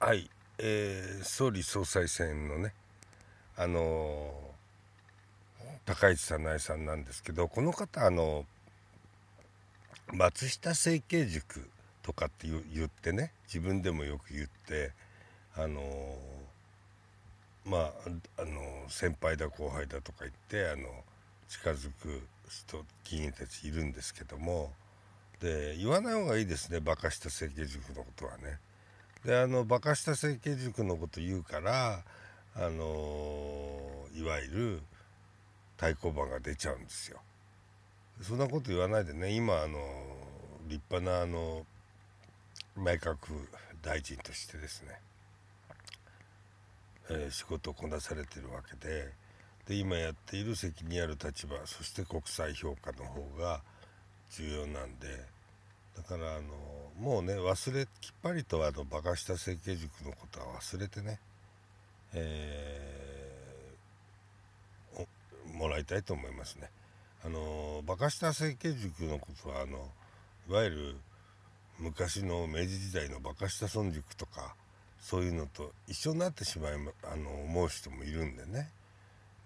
はい、えー、総理総裁選のねあのー、高市早苗さんなんですけどこの方あの松下整形塾とかって言ってね自分でもよく言ってあのー、まあ、あのー、先輩だ後輩だとか言ってあの近づく人議員たちいるんですけどもで言わない方がいいですね馬鹿した整形塾のことはね。であの馬鹿した整形塾のこと言うからあのいわゆる対抗馬が出ちゃうんですよ。そんなこと言わないでね今あの立派なあの内閣大臣としてですね、えー、仕事をこなされてるわけでで今やっている責任ある立場そして国際評価の方が重要なんでだからあのもうね忘れきっぱりとあの馬鹿した整形塾のことは忘れてね、えー、もらいたいと思いますね。あの馬鹿した整形塾のことはあのいわゆる昔の明治時代の馬鹿した村塾とかそういうのと一緒になってしまい、あの思う人もいるんでね。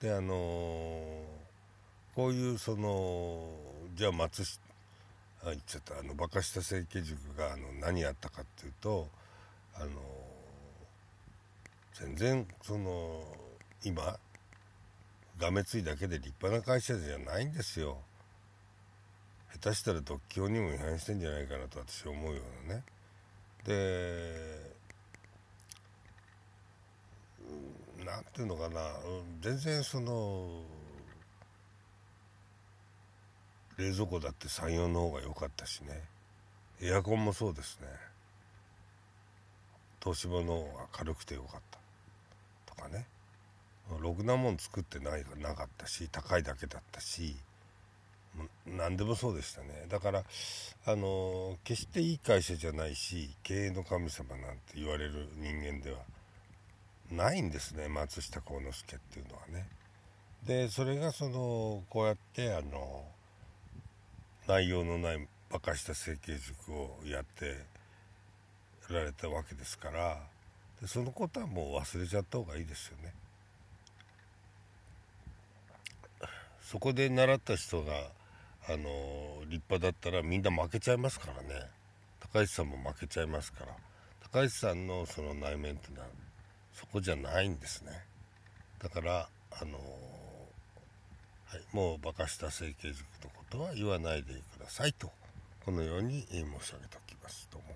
であのこういうそのじゃあ松言っちょっとあのバカした整形塾があの何やったかっていうとあの全然その今がめついだけで立派な会社じゃないんですよ。下手したら独協にも違反してんじゃないかなと私思うようなね。で何ていうのかな全然その冷蔵庫だって34の方が良かったしねエアコンもそうですね東芝の方が軽くて良かったとかねろくなもん作ってないなかったし高いだけだったし何でもそうでしたねだからあの決していい会社じゃないし経営の神様なんて言われる人間ではないんですね松下幸之助っていうのはね。でそれがそのこうやってあの内容のない馬鹿した整形塾をやってられたわけですからでそのことはもう忘れちゃった方がいいですよね。そこで習った人があの立派だったらみんな負けちゃいますからね高市さんも負けちゃいますから高市さんのその内面ってのはそこじゃないんですねだからあの、はい、もう馬鹿した整形塾とかとは言わないでくださいとこのように申し上げておきます。どうも